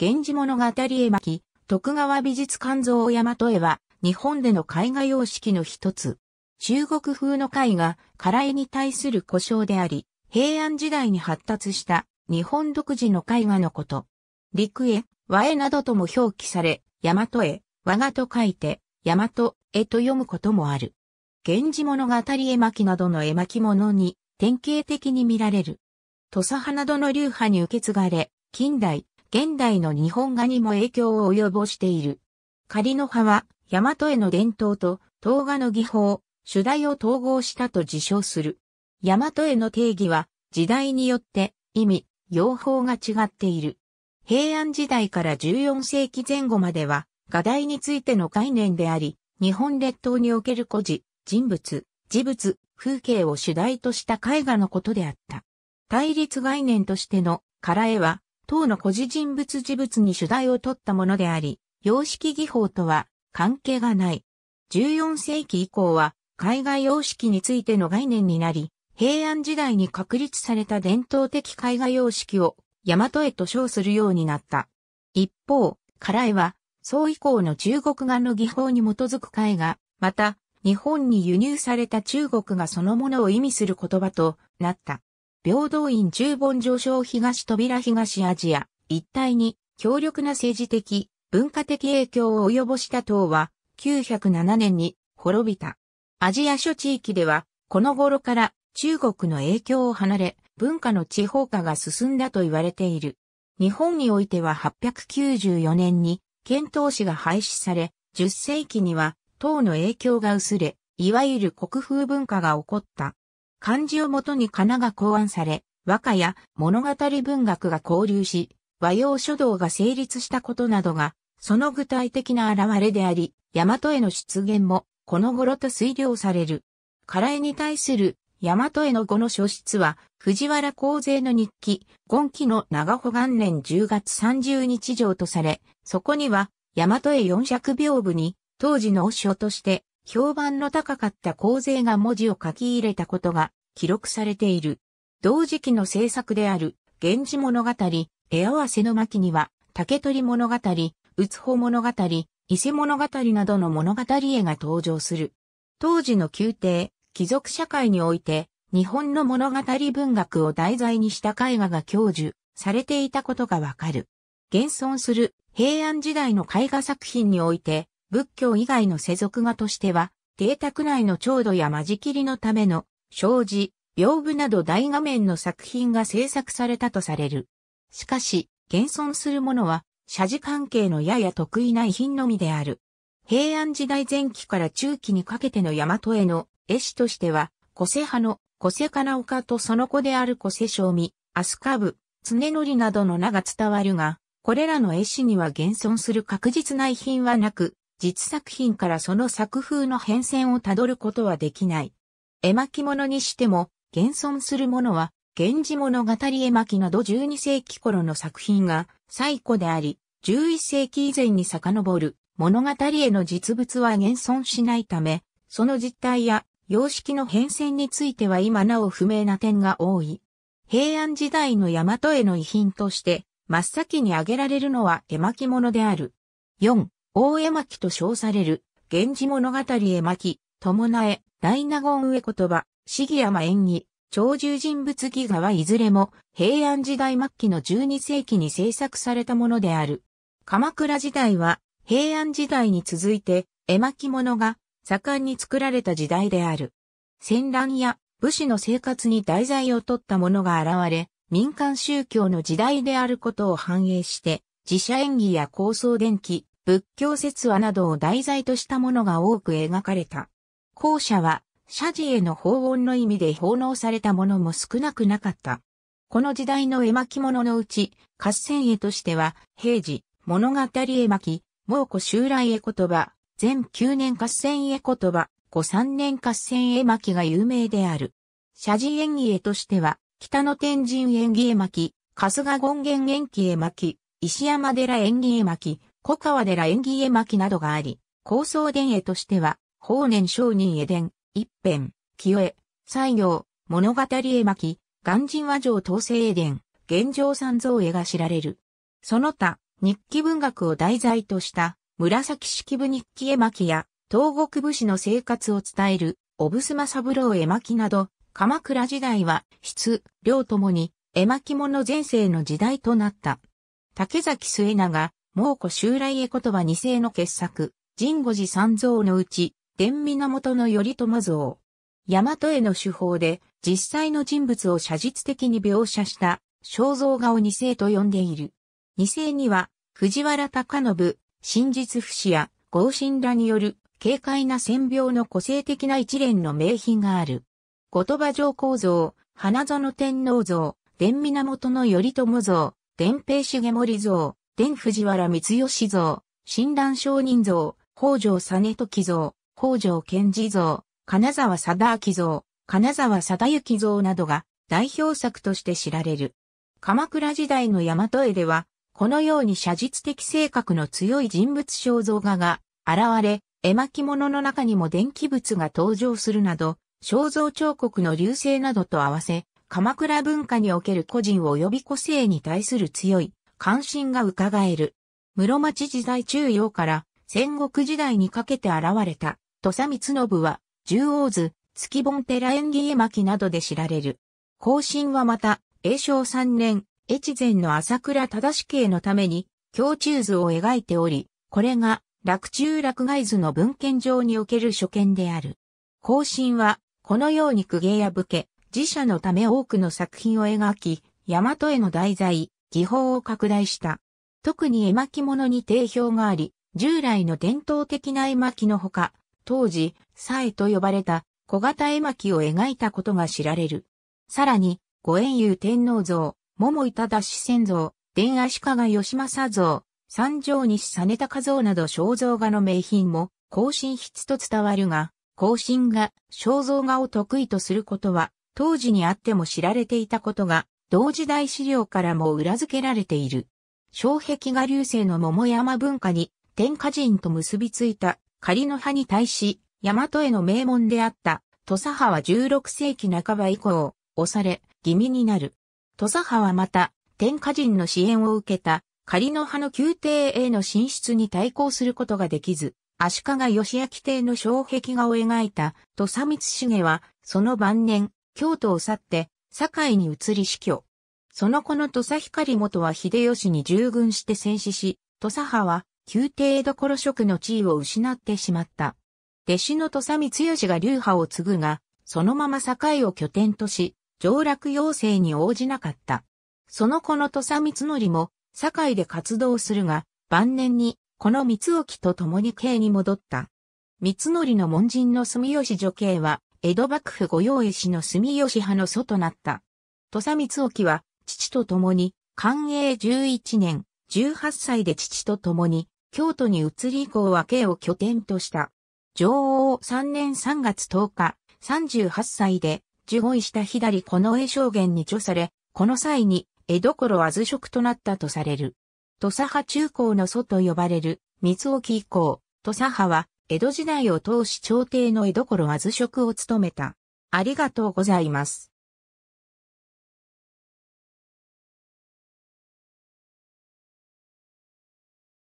源氏物語絵巻、徳川美術館像大和絵は、日本での絵画様式の一つ。中国風の絵画、唐絵に対する故障であり、平安時代に発達した日本独自の絵画のこと。陸絵、和絵などとも表記され、大和絵、和画と書いて、大和絵と読むこともある。源氏物語絵巻などの絵巻物に典型的に見られる。土佐派などの流派に受け継がれ、近代、現代の日本画にも影響を及ぼしている。仮の葉は、大和への伝統と、東画の技法、主題を統合したと自称する。大和への定義は、時代によって、意味、用法が違っている。平安時代から14世紀前後までは、画題についての概念であり、日本列島における古事、人物、事物、風景を主題とした絵画のことであった。対立概念としての、唐絵は、等の古事人物事物に主題を取ったものであり、様式技法とは関係がない。14世紀以降は海外様式についての概念になり、平安時代に確立された伝統的絵画様式を大和へと称するようになった。一方、唐井は、宋以降の中国画の技法に基づく絵画、また、日本に輸入された中国がそのものを意味する言葉となった。平等院中本上昇東扉東アジア一帯に強力な政治的、文化的影響を及ぼした党は907年に滅びた。アジア諸地域ではこの頃から中国の影響を離れ文化の地方化が進んだと言われている。日本においては894年に遣唐使が廃止され10世紀には党の影響が薄れ、いわゆる国風文化が起こった。漢字をもとに仮名が考案され、和歌や物語文学が交流し、和洋書道が成立したことなどが、その具体的な現れであり、大和への出現も、この頃と推量される。唐江に対する大和への語の書出は、藤原光勢の日記、今期の長保元年10月30日上とされ、そこには、大和へ四尺屏風に、当時の書として、評判の高かった洪勢が文字を書き入れたことが記録されている。同時期の制作である、源氏物語、絵合わせの巻には、竹取物語、うつほ物語、伊勢物語などの物語絵が登場する。当時の宮廷、貴族社会において、日本の物語文学を題材にした絵画が享受されていたことがわかる。現存する平安時代の絵画作品において、仏教以外の世俗画としては、邸宅内の調度や間仕切りのための、障子、屏風など大画面の作品が制作されたとされる。しかし、現存するものは、写字関係のやや得意な遺品のみである。平安時代前期から中期にかけての大和への絵師としては、古瀬派の古瀬かな岡とその子である古瀬正美、飛鳥部、常則などの名が伝わるが、これらの絵師には現存する確実な遺品はなく、実作品からその作風の変遷をたどることはできない。絵巻物にしても、現存するものは、源氏物語絵巻など12世紀頃の作品が最古であり、11世紀以前に遡る物語への実物は現存しないため、その実態や様式の変遷については今なお不明な点が多い。平安時代の大和への遺品として、真っ先に挙げられるのは絵巻物である。4. 大絵巻と称される、源氏物語絵巻、伴え、大納言上言葉、四季山演技、超重人物ギガはいずれも平安時代末期の12世紀に制作されたものである。鎌倉時代は平安時代に続いて絵巻物が盛んに作られた時代である。戦乱や武士の生活に題材を取ったものが現れ、民間宗教の時代であることを反映して、自社演技や構想電気、仏教説話などを題材としたものが多く描かれた。後者は、社寺への法音の意味で奉納されたものも少なくなかった。この時代の絵巻物のうち、合戦絵としては、平時、物語絵巻、猛虎襲来絵言葉、全9年合戦絵言葉、5、3年合戦絵巻が有名である。社寺演技絵としては、北野天神演技絵巻、春日権現演技絵巻、石山寺演技絵巻、小川寺縁起絵巻などがあり、高層伝絵としては、法然上人絵伝、一辺、清江、西行、物語絵巻、鑑真和上統制絵伝、現状三蔵絵が知られる。その他、日記文学を題材とした、紫式部日記絵巻や、東国武士の生活を伝える、小布施正三郎絵巻など、鎌倉時代は、質、量ともに、絵巻物全盛の時代となった。竹崎末永、蒙古襲来へ言葉二世の傑作、神護寺三蔵のうち、伝源頼朝像。大和への手法で実際の人物を写実的に描写した肖像画を二世と呼んでいる。二世には藤原隆信、真実不死や合心らによる軽快な戦病の個性的な一連の名品がある。後鳥羽上皇像、花園天皇像、伝源頼朝像、伝平重盛像、伝藤原光義像、親鸞商人像、北条実時像、北条賢治像、金沢貞明像、金沢貞行像などが代表作として知られる。鎌倉時代の大和絵では、このように写実的性格の強い人物肖像画が現れ、絵巻物の中にも電気物が登場するなど、肖像彫刻の流星などと合わせ、鎌倉文化における個人及び個性に対する強い関心が伺える。室町時代中央から戦国時代にかけて現れた土佐光信は、十王図、月本寺縁起絵巻などで知られる。後進はまた、永正三年、越前の朝倉忠死刑のために、胸中図を描いており、これが、落中落外図の文献上における初見である。後進は、このように公家や武家、自社のため多くの作品を描き、大和への題材、技法を拡大した。特に絵巻物に定評があり、従来の伝統的な絵巻のほか、当時、サエと呼ばれた小型絵巻を描いたことが知られる。さらに、五円遊天皇像、桃板田四川像、伝足利義政像、三条西実高像など肖像画の名品も、更新筆と伝わるが、更新が肖像画を得意とすることは、当時にあっても知られていたことが同時代資料からも裏付けられている。障壁画流星の桃山文化に天下人と結びついた仮の葉に対し、大和への名門であった土佐派は16世紀半ば以降、押され、気味になる。土佐派はまた、天下人の支援を受けた仮の葉の宮廷への進出に対抗することができず、足利義明邸の障壁画を描いた土佐光重は、その晩年、京都を去って堺に移り死去。その子の土佐光元は秀吉に従軍して戦死し、土佐派は宮廷どころ職の地位を失ってしまった。弟子の土佐光義が流派を継ぐが、そのまま堺を拠点とし、上洛要請に応じなかった。その子の土佐光則も、堺で活動するが、晩年に、この光沖と共に京に戻った。光則の門人の住吉女系は、江戸幕府御用絵師の住吉派の祖となった。土佐光沖は、父と共に、寛永11年、18歳で父と共に、京都に移り以降は家を拠点とした。上王3年3月10日、38歳で、受護した左この絵証言に著され、この際に、江戸頃あ職となったとされる。土佐派中高の祖と呼ばれる、三沖以降、土佐派は、江戸時代を通し朝廷の江戸頃は図職を務めた。ありがとうございます。